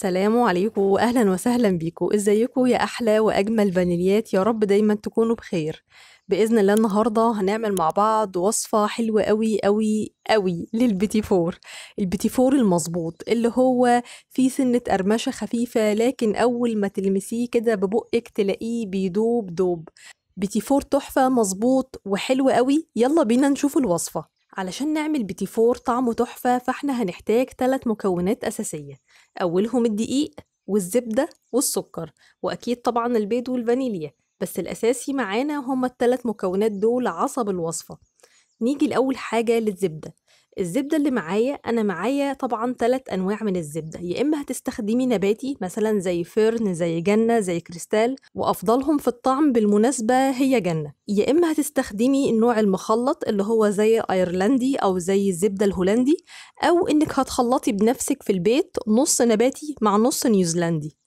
سلام عليكم واهلا وسهلا بيكم ازيكم يا احلى واجمل فانيليات يا رب دايما تكونوا بخير باذن الله النهارده هنعمل مع بعض وصفه حلوه قوي قوي قوي للبيتي فور البيتي فور المظبوط اللي هو فيه سنه قرمشه خفيفه لكن اول ما تلمسيه كده ببقك تلاقيه بيدوب دوب بيتي فور تحفه مظبوط وحلو قوي يلا بينا نشوف الوصفه علشان نعمل فور طعمه تحفة فاحنا هنحتاج ثلاث مكونات أساسية أولهم الدقيق والزبدة والسكر وأكيد طبعا البيض والفانيليا بس الأساسي معانا هما الثلاث مكونات دول عصب الوصفة نيجي لأول حاجة للزبدة الزبدة اللي معايا أنا معايا طبعا تلات أنواع من الزبدة يا إما هتستخدمي نباتي مثلا زي فرن زي جنة زي كريستال وأفضلهم في الطعم بالمناسبة هي جنة يا إما هتستخدمي النوع المخلط اللي هو زي أيرلندي أو زي الزبدة الهولندي أو إنك هتخلطي بنفسك في البيت نص نباتي مع نص نيوزيلندي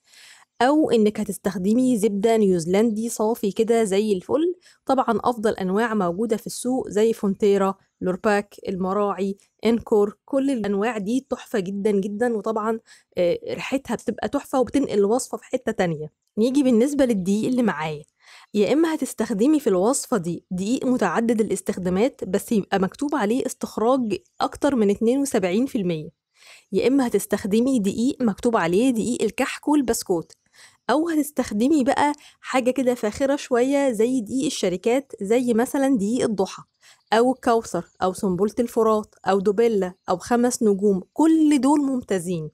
او انك هتستخدمي زبده نيوزيلندي صافي كده زي الفل طبعا افضل انواع موجوده في السوق زي فونتيرا لورباك المراعي انكور كل الانواع دي تحفه جدا جدا وطبعا آه، ريحتها بتبقى تحفه وبتنقل الوصفه في حته تانية نيجي بالنسبه للدقيق اللي معايا يا اما هتستخدمي في الوصفه دي دقيق متعدد الاستخدامات بس يبقى مكتوب عليه استخراج اكتر من 72% يا اما هتستخدمي دقيق مكتوب عليه دقيق الكحك والبسكوت او هتستخدمي بقى حاجه كده فاخره شويه زي دقيق الشركات زي مثلا دقيق الضحى او الكوثر او سنبله الفرات او دوبيلا او خمس نجوم كل دول ممتازين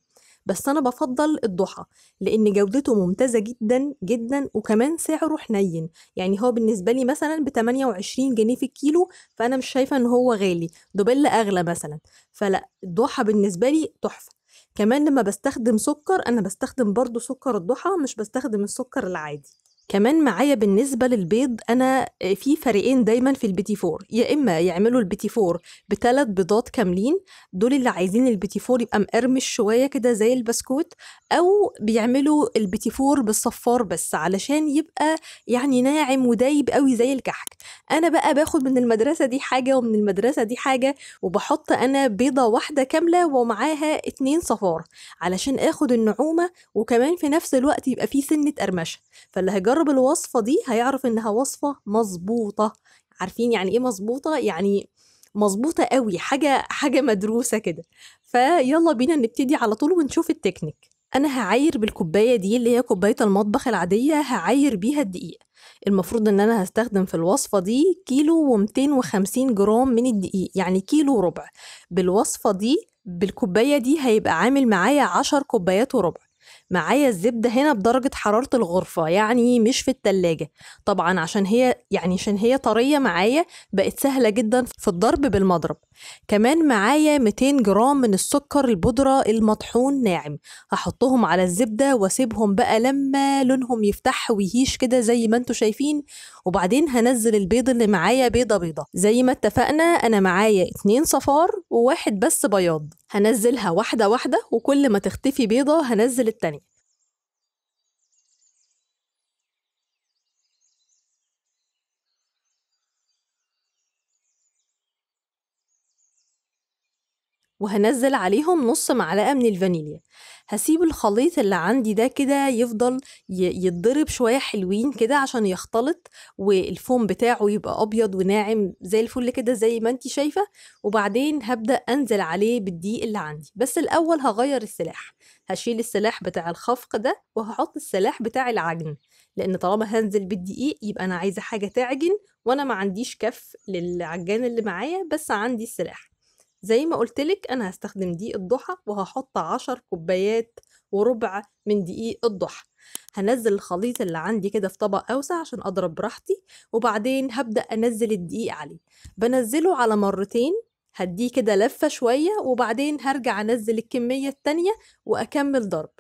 بس انا بفضل الضحى لان جودته ممتازه جدا جدا وكمان سعره حنين يعني هو بالنسبه لي مثلا ب 28 جنيه في الكيلو فانا مش شايفه ان هو غالي دوبيلا اغلى مثلا فلا الضحى بالنسبه لي تحفه كمان لما بستخدم سكر انا بستخدم برضو سكر الضحى مش بستخدم السكر العادي كمان معايا بالنسبه للبيض انا آه، في فريقين دايما في البيتي فور يا اما يعملوا البيتي فور بثلاث بيضات كاملين دول اللي عايزين البيتي فور يبقى مقرمش شويه كده زي البسكوت او بيعملوا البيتي فور بالصفار بس علشان يبقى يعني ناعم ودايب قوي زي الكحك انا بقى باخد من المدرسه دي حاجه ومن المدرسه دي حاجه وبحط انا بيضه واحده كامله ومعاها اتنين صفار علشان اخد النعومه وكمان في نفس الوقت يبقى في سنه قرمشه فاللي هجرب جرب الوصفة دي هيعرف إنها وصفة مظبوطة عارفين يعني إيه مظبوطة؟ يعني مظبوطة قوي حاجة حاجة مدروسة كده فيلا بينا نبتدي على طول ونشوف التكنيك أنا هعاير بالكوباية دي اللي هي كوباية المطبخ العادية هعاير بيها الدقيق المفروض إن أنا هستخدم في الوصفة دي كيلو ومتين وخمسين جرام من الدقيق يعني كيلو وربع بالوصفة دي بالكوباية دي هيبقى عامل معايا عشر كوبايات وربع معايا الزبدة هنا بدرجة حرارة الغرفة يعني مش في التلاجة طبعا عشان هي يعني عشان هي طرية معايا بقت سهلة جدا في الضرب بالمضرب كمان معايا 200 جرام من السكر البودرة المطحون ناعم هحطهم على الزبدة واسيبهم بقى لما لونهم يفتح ويهيش كده زي ما انتوا شايفين وبعدين هنزل البيض اللي معايا بيضة بيضة زي ما اتفقنا انا معايا اتنين صفار وواحد بس بياض هنزلها واحدة واحدة وكل ما تختفي بيضة هنزل التانية وهنزل عليهم نص معلقة من الفانيليا هسيب الخليط اللي عندي ده كده يفضل يتضرب شوية حلوين كده عشان يختلط والفوم بتاعه يبقى أبيض وناعم زي الفل كده زي ما انتي شايفة وبعدين هبدأ أنزل عليه بالضيق اللي عندي بس الأول هغير السلاح هشيل السلاح بتاع الخفق ده وهحط السلاح بتاع العجن لأن طالما هنزل بالدقيق يبقى أنا عايزة حاجة تعجن وأنا ما عنديش كف للعجان اللي معايا بس عندي السلاح زي ما قلتلك أنا هستخدم دقيق الضحى وهحط عشر كوبايات وربع من دقيق الضحى هنزل الخليط اللي عندي كده في طبق أوسع عشان أضرب براحتي وبعدين هبدأ أنزل الدقيق عليه بنزله على مرتين هديه كده لفة شوية وبعدين هرجع أنزل الكمية التانية وأكمل ضرب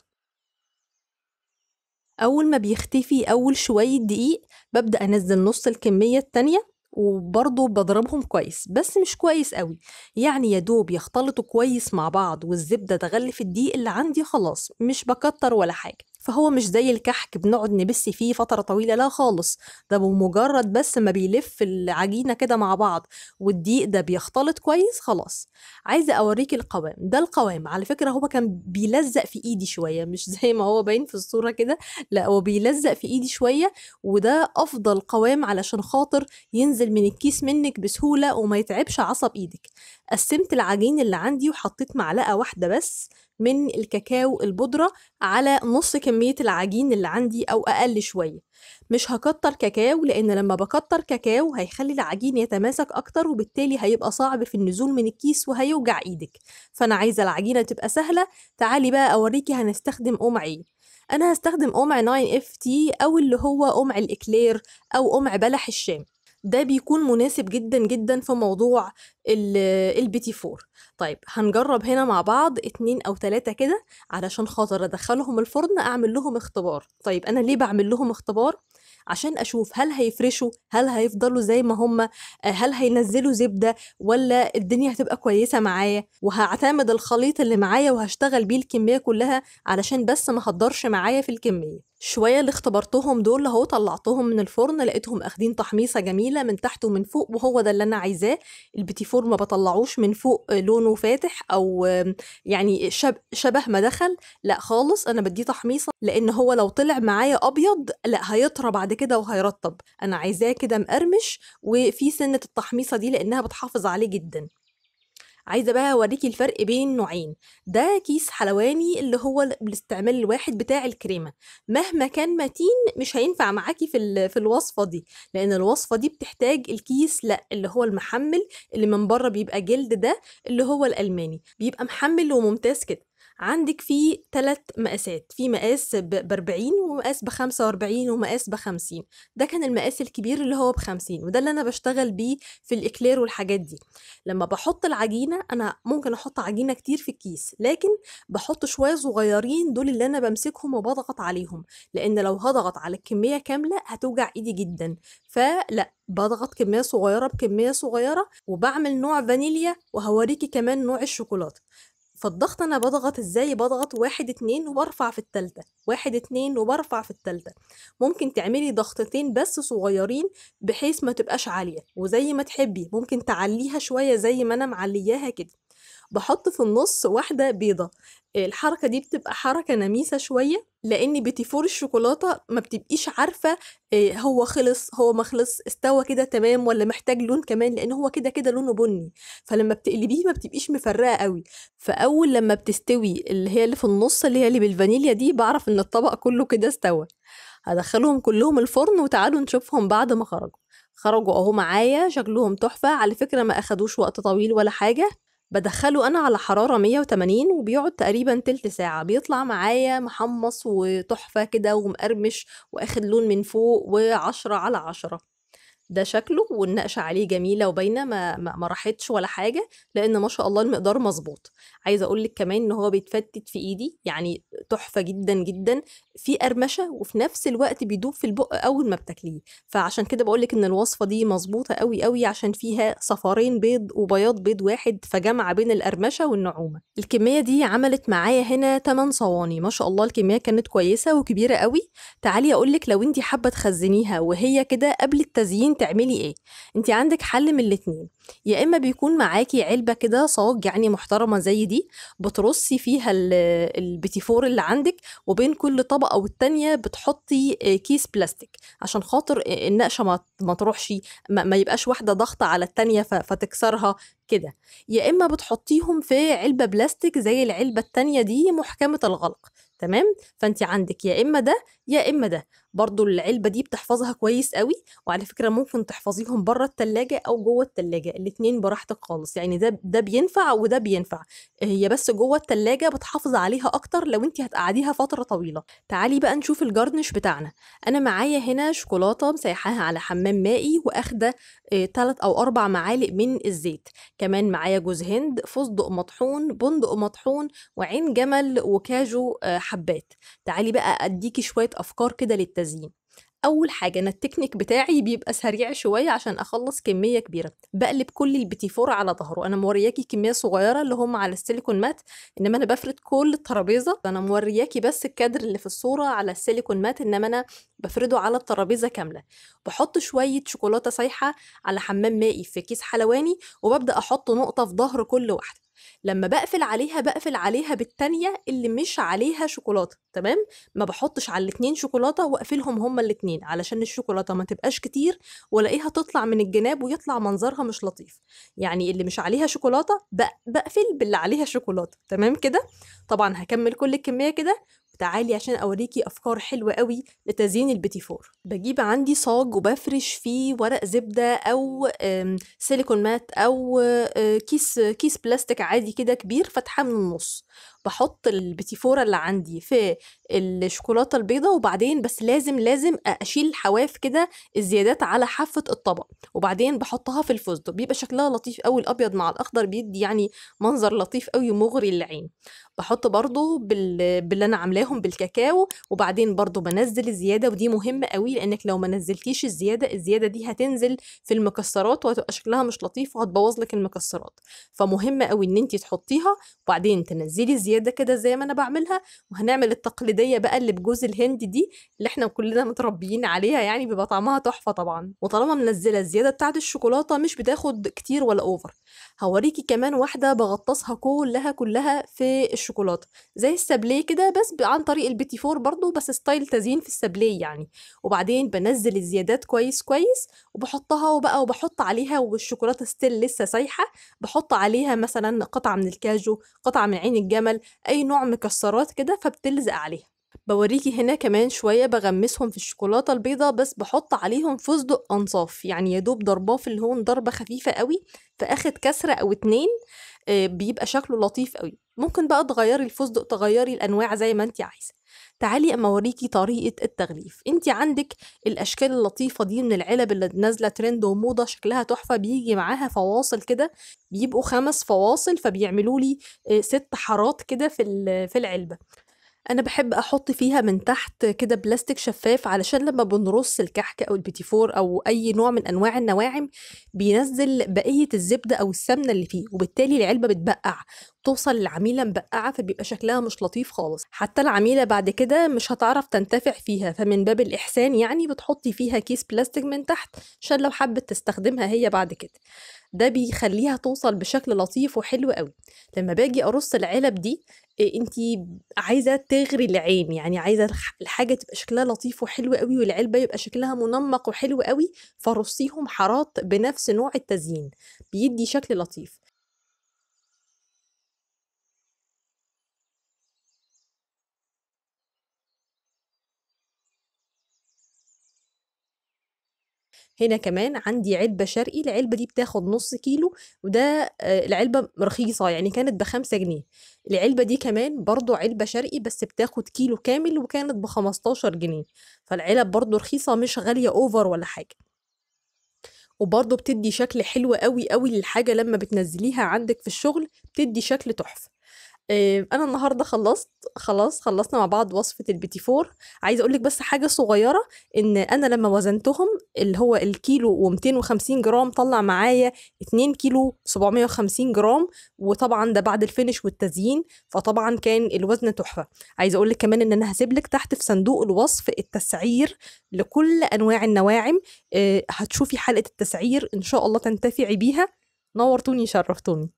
أول ما بيختفي أول شوية دقيق ببدأ أنزل نص الكمية التانية وبرضه بضربهم كويس بس مش كويس قوي يعني يا دوب يختلطوا كويس مع بعض والزبدة تغلف الدقيق اللي عندي خلاص مش بكتر ولا حاجة فهو مش زي الكحك بنقعد نبس فيه فترة طويلة لا خالص ده بمجرد بس ما بيلف العجينة كده مع بعض والضيق ده بيختلط كويس خلاص عايزة أوريك القوام ده القوام على فكرة هو كان بيلزق في إيدي شوية مش زي ما هو باين في الصورة كده لا هو بيلزق في إيدي شوية وده أفضل قوام علشان خاطر ينزل من الكيس منك بسهولة وما يتعبش عصب إيدك قسمت العجين اللي عندي وحطيت معلقة واحدة بس من الكاكاو البودرة على نص كمية العجين اللي عندي أو أقل شوية مش هكتر كاكاو لأن لما بكتر كاكاو هيخلي العجين يتماسك أكتر وبالتالي هيبقى صعب في النزول من الكيس وهيوجع إيدك فأنا عايزة العجينة تبقى سهلة تعالي بقى أوريكي هنستخدم قمع إيه انا هستخدم قمع 9 اف تي او اللي هو قمع الاكلير او قمع بلح الشام ده بيكون مناسب جدا جدا في موضوع البيتي فور طيب هنجرب هنا مع بعض اتنين او تلاتة كده علشان خاطر ادخلهم الفرن اعمل لهم اختبار طيب انا ليه بعمل لهم اختبار عشان اشوف هل هيفرشوا هل هيفضلوا زي ما هم آه، هل هينزلوا زبده ولا الدنيا هتبقى كويسه معايا وهعتمد الخليط اللي معايا وهشتغل بيه الكميه كلها علشان بس ما هتضرش معايا في الكميه شوية اللي اختبرتهم دول اهو طلعتهم من الفرن لقيتهم اخدين تحميصة جميلة من تحت ومن فوق وهو ده اللي انا عايزاه البيتي فور ما بطلعوش من فوق لونه فاتح او يعني شبه ما دخل لا خالص انا بديه تحميصة لان هو لو طلع معايا ابيض لا هيطرى بعد كده وهيرطب انا عايزاه كده مقرمش وفي سنة التحميصة دي لانها بتحافظ عليه جدا عايزه بقى اوريكي الفرق بين نوعين ده كيس حلواني اللي هو الاستعمال الواحد بتاع الكريمه مهما كان متين مش هينفع معاكي في في الوصفه دي لان الوصفه دي بتحتاج الكيس لا اللي هو المحمل اللي من بره بيبقى جلد ده اللي هو الالماني بيبقى محمل وممتاز كده عندك في ثلاث مقاسات في مقاس ب 40 ومقاس ب 45 ومقاس ب 50 ده كان المقاس الكبير اللي هو ب 50 وده اللي انا بشتغل بيه في الاكلير والحاجات دي لما بحط العجينه انا ممكن احط عجينه كتير في الكيس لكن بحط شويه صغيرين دول اللي انا بمسكهم وبضغط عليهم لان لو هضغط على الكميه كامله هتوجع ايدي جدا فلا بضغط كميه صغيره بكميه صغيره وبعمل نوع فانيليا وهوريكي كمان نوع الشوكولاته فالضغط انا بضغط ازاي بضغط واحد اتنين وبرفع في التالتة واحد اتنين وبرفع في التالتة ممكن تعملي ضغطتين بس صغيرين بحيث ما تبقاش عالية وزي ما تحبي ممكن تعليها شوية زي ما انا معلياها كده بحط في النص واحدة بيضة الحركة دي بتبقى حركة نميسة شوية لأن بتيفور الشوكولاتة ما بتبقيش عارفة آه، هو خلص هو ما خلص استوى كده تمام ولا محتاج لون كمان لأن هو كده كده لونه بني فلما بتقلبيه ما بتبقيش مفرقة قوي فأول لما بتستوي اللي هي اللي في النص اللي هي اللي بالفانيليا دي بعرف إن الطبق كله كده استوى هدخلهم كلهم الفرن وتعالوا نشوفهم بعد ما خرجوا خرجوا اهو معايا شكلهم تحفة على فكرة ما اخدوش وقت طويل ولا حاجة بدخله أنا على حرارة 180 وبيقعد تقريبا تلت ساعة بيطلع معايا محمص وتحفة كده ومقرمش وأخد لون من فوق وعشرة على عشرة ده شكله والنقشه عليه جميله وباينه ما ما راحتش ولا حاجه لان ما شاء الله المقدار مظبوط عايزه اقول لك كمان ان هو بيتفتت في ايدي يعني تحفه جدا جدا في قرمشه وفي نفس الوقت بيدوب في البق اول ما بتاكليه فعشان كده بقول لك ان الوصفه دي مظبوطه قوي قوي عشان فيها صفارين بيض وبياض بيض واحد فجمع بين القرمشه والنعومه الكميه دي عملت معايا هنا 8 صواني ما شاء الله الكميه كانت كويسه وكبيره قوي تعالي اقول لك لو انت حابه تخزنيها وهي كده قبل التزيين تعملي ايه انت عندك حل من الاتنين يا اما بيكون معاكي علبه كده صاج يعني محترمه زي دي بترصي فيها فور اللي عندك وبين كل طبقه والتانيه بتحطي آه، كيس بلاستيك عشان خاطر آه، النقشه ما ما تروحش ما يبقاش واحده ضغطه على التانيه فتكسرها كده يا اما بتحطيهم في علبه بلاستيك زي العلبه التانيه دي محكمه الغلق تمام فانت عندك يا اما ده يا اما ده برضو العلبه دي بتحفظها كويس قوي وعلى فكره ممكن تحفظيهم بره التلاجة او جوه التلاجة الاتنين براحتك خالص يعني ده ده بينفع وده بينفع هي بس جوه التلاجة بتحافظ عليها اكتر لو انت هتقعديها فتره طويله تعالي بقى نشوف الجارنش بتاعنا انا معايا هنا شوكولاته مسيحاها على حمام مائي واخده ثلاث آه، او اربع معالق من الزيت كمان معايا جوز هند فستق مطحون بندق مطحون وعين جمل وكاجو آه، حبات تعالي بقى اديكي شويه افكار كده للتزيين اول حاجه انا التكنيك بتاعي بيبقى سريع شويه عشان اخلص كميه كبيره بقلب كل البتيفور على ظهره انا مورياكي كميه صغيره اللي هم على السيليكون مات انما انا بفرد كل الترابيزه انا مورياكي بس الكادر اللي في الصوره على السيليكون مات انما انا بفرده على الترابيزه كامله بحط شويه شوكولاته سايحه على حمام مائي في كيس حلواني وببدا احط نقطه في ظهر كل واحده لما بقفل عليها بقفل عليها بالتانية اللي مش عليها شوكولاتة تمام ما بحطش على الاتنين شوكولاتة واقفلهم هما الاتنين علشان الشوكولاتة ما تبقاش كتير والاقيها تطلع من الجناب ويطلع منظرها مش لطيف يعني اللي مش عليها شوكولاتة بقفل باللي عليها شوكولاتة تمام كده طبعا هكمل كل الكمية كده تعالي عشان اوريكي افكار حلوه قوي لتزيين البيتي فور بجيب عندي صاج وبفرش فيه ورق زبده او سيليكون مات او آه، كيس كيس بلاستيك عادي كده كبير فتحه من النص بحط البتيفورة اللي عندي في الشوكولاتة البيضة وبعدين بس لازم لازم أشيل حواف كده الزيادات على حافة الطبق وبعدين بحطها في الفستق بيبقى شكلها لطيف قوي الأبيض مع الأخضر بيدي يعني منظر لطيف قوي مغري للعين بحط برضو بال... باللي أنا عاملاهم بالكاكاو وبعدين برضو بنزل الزيادة ودي مهمة قوي لأنك لو ما نزلتيش الزيادة الزيادة دي هتنزل في المكسرات وهتبقى شكلها مش لطيف وهتبوظ لك المكسرات فمهم قوي ان انت تحطيها وبعدين تنزلي الزيادة زياده كده زي ما انا بعملها وهنعمل التقليديه بقى اللي بجوز الهند دي اللي احنا كلنا متربيين عليها يعني بيبقى طعمها تحفه طبعا وطالما منزله الزياده بتاعه الشوكولاته مش بتاخد كتير ولا اوفر هوريكي كمان واحده بغطسها كلها كلها في الشوكولاته زي السابليه كده بس عن طريق البيتي فور برضو بس ستايل تزيين في السابليه يعني وبعدين بنزل الزيادات كويس كويس وبحطها وبقى وبحط عليها والشوكولاته ستيل لسه سايحه بحط عليها مثلا قطعه من الكاجو قطعه من عين الجمل مثلا اي نوع مكسرات كده فبتلزق عليها بوريكي هنا كمان شوية بغمسهم في الشوكولاتة البيضة بس بحط عليهم فستق أنصاف يعني يا دوب ضرباه في الهون ضربة خفيفة قوي فأخد كسرة أو اتنين آه، بيبقى شكله لطيف قوي ممكن بقى تغيري الفستق تغيري الأنواع زي ما انت عايزة تعالي اما اوريكي طريقه التغليف انت عندك الاشكال اللطيفه دي من العلب اللي نازله ترند وموضه شكلها تحفه بيجي معاها فواصل كده بيبقوا خمس فواصل فبيعملوا لي آه، ست حارات كده في في العلبه انا بحب احط فيها من تحت كده بلاستيك شفاف علشان لما بنرص الكحك او البيتيفور او اي نوع من انواع النواعم بينزل بقيه الزبده او السمنه اللي فيه وبالتالي العلبه بتبقع توصل للعميله مبقعه فبيبقى شكلها مش لطيف خالص حتى العميله بعد كده مش هتعرف تنتفع فيها فمن باب الاحسان يعني بتحطي فيها كيس بلاستيك من تحت عشان لو حبت تستخدمها هي بعد كده ده بيخليها توصل بشكل لطيف وحلو قوي لما باجي ارص العلب دي انت عايزه تغري العين يعني عايزه الحاجه تبقى شكلها لطيف وحلو قوي والعلبه يبقى شكلها منمق وحلو قوي فرصيهم حارات بنفس نوع التزيين بيدي شكل لطيف هنا كمان عندي علبة شرقي العلبة دي بتاخد نص كيلو وده آه، العلبة رخيصة يعني كانت بخمسة جنيه العلبة دي كمان برضو علبة شرقي بس بتاخد كيلو كامل وكانت بخمستاشر جنيه فالعلب برضو رخيصة مش غالية اوفر ولا حاجة وبرضه بتدي شكل حلو قوي قوي للحاجة لما بتنزليها عندك في الشغل بتدي شكل تحفة آه، انا النهارده خلصت خلاص خلصنا مع بعض وصفه البيتي فور عايزه اقول لك بس حاجه صغيره ان انا لما وزنتهم اللي هو الكيلو و250 جرام طلع معايا 2 كيلو 750 جرام وطبعا ده بعد الفينش والتزيين فطبعا كان الوزن تحفه عايزه اقول لك كمان ان انا هسيب لك تحت في صندوق الوصف التسعير لكل انواع النواعم آه، هتشوفي حلقه التسعير ان شاء الله تنتفعي بيها نورتوني شرفتوني